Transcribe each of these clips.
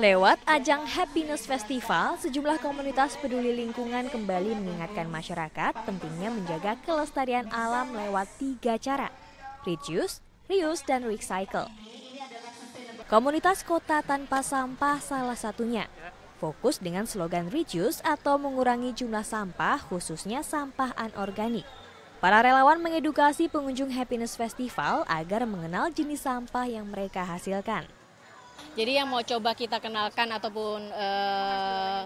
Lewat ajang Happiness Festival, sejumlah komunitas peduli lingkungan kembali mengingatkan masyarakat pentingnya menjaga kelestarian alam lewat tiga cara, reduce, reuse, dan recycle. Komunitas kota tanpa sampah salah satunya, fokus dengan slogan reduce atau mengurangi jumlah sampah khususnya sampah anorganik. Para relawan mengedukasi pengunjung Happiness Festival agar mengenal jenis sampah yang mereka hasilkan. Jadi yang mau coba kita kenalkan ataupun eh,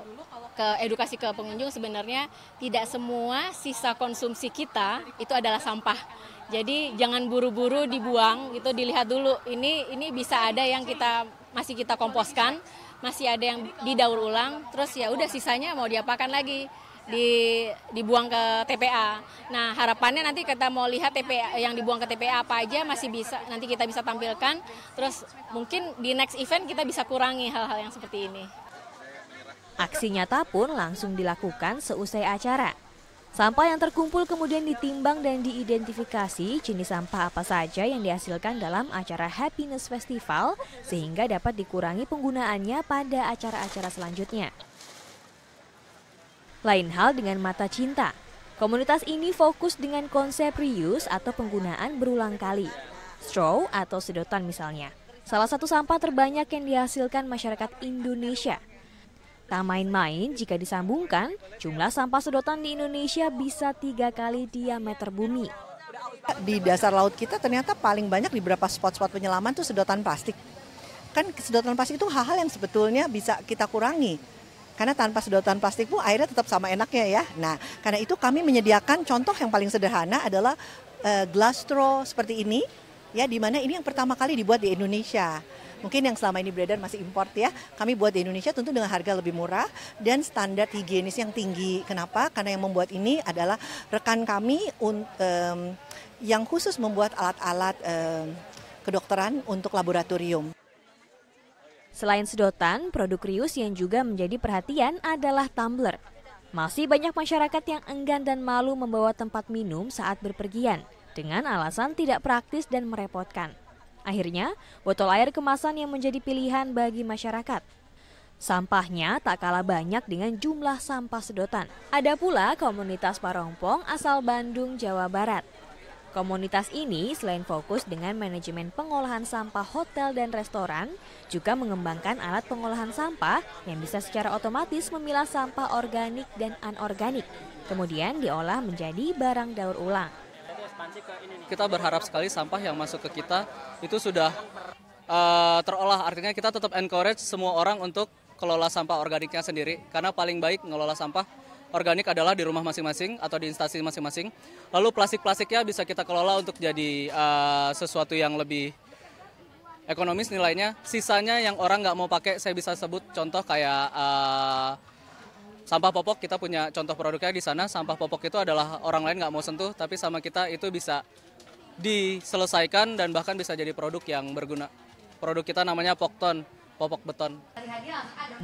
ke edukasi ke pengunjung sebenarnya tidak semua sisa konsumsi kita itu adalah sampah. Jadi jangan buru-buru dibuang, itu dilihat dulu. Ini ini bisa ada yang kita masih kita komposkan, masih ada yang didaur ulang, terus ya udah sisanya mau diapakan lagi di dibuang ke TPA. Nah, harapannya nanti kita mau lihat TPA yang dibuang ke TPA apa aja masih bisa nanti kita bisa tampilkan. Terus mungkin di next event kita bisa kurangi hal-hal yang seperti ini. Aksi nyata pun langsung dilakukan seusai acara. Sampah yang terkumpul kemudian ditimbang dan diidentifikasi jenis sampah apa saja yang dihasilkan dalam acara Happiness Festival sehingga dapat dikurangi penggunaannya pada acara-acara selanjutnya. Lain hal dengan Mata Cinta. Komunitas ini fokus dengan konsep reuse atau penggunaan berulang kali. Straw atau sedotan misalnya. Salah satu sampah terbanyak yang dihasilkan masyarakat Indonesia. Tak main-main, jika disambungkan, jumlah sampah sedotan di Indonesia bisa tiga kali diameter bumi. Di dasar laut kita ternyata paling banyak di beberapa spot-spot penyelaman tuh sedotan plastik. Kan sedotan plastik itu hal-hal yang sebetulnya bisa kita kurangi karena tanpa sedotan plastik pun airnya tetap sama enaknya ya. Nah, karena itu kami menyediakan contoh yang paling sederhana adalah uh, glass straw seperti ini ya di mana ini yang pertama kali dibuat di Indonesia. Mungkin yang selama ini beredar masih import ya. Kami buat di Indonesia tentu dengan harga lebih murah dan standar higienis yang tinggi. Kenapa? Karena yang membuat ini adalah rekan kami yang khusus membuat alat-alat kedokteran untuk laboratorium. Selain sedotan, produk rius yang juga menjadi perhatian adalah tumbler. Masih banyak masyarakat yang enggan dan malu membawa tempat minum saat berpergian dengan alasan tidak praktis dan merepotkan. Akhirnya, botol air kemasan yang menjadi pilihan bagi masyarakat. Sampahnya tak kalah banyak dengan jumlah sampah sedotan. Ada pula komunitas Parongpong asal Bandung, Jawa Barat Komunitas ini selain fokus dengan manajemen pengolahan sampah hotel dan restoran, juga mengembangkan alat pengolahan sampah yang bisa secara otomatis memilah sampah organik dan anorganik, kemudian diolah menjadi barang daur ulang. Kita berharap sekali sampah yang masuk ke kita itu sudah uh, terolah, artinya kita tetap encourage semua orang untuk kelola sampah organiknya sendiri, karena paling baik ngelola sampah organik adalah di rumah masing-masing atau di instansi masing-masing. Lalu plastik-plastiknya bisa kita kelola untuk jadi uh, sesuatu yang lebih ekonomis nilainya. Sisanya yang orang nggak mau pakai, saya bisa sebut contoh kayak uh, sampah popok. Kita punya contoh produknya di sana. Sampah popok itu adalah orang lain nggak mau sentuh, tapi sama kita itu bisa diselesaikan dan bahkan bisa jadi produk yang berguna. Produk kita namanya Pokton popok beton.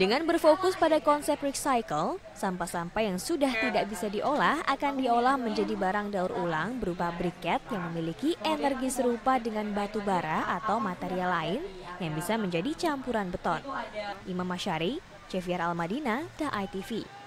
Dengan berfokus pada konsep recycle, sampah-sampah yang sudah tidak bisa diolah akan diolah menjadi barang daur ulang berupa briket yang memiliki energi serupa dengan batu bara atau material lain yang bisa menjadi campuran beton. Imam Masyari, Javier Almadina, DAI TV.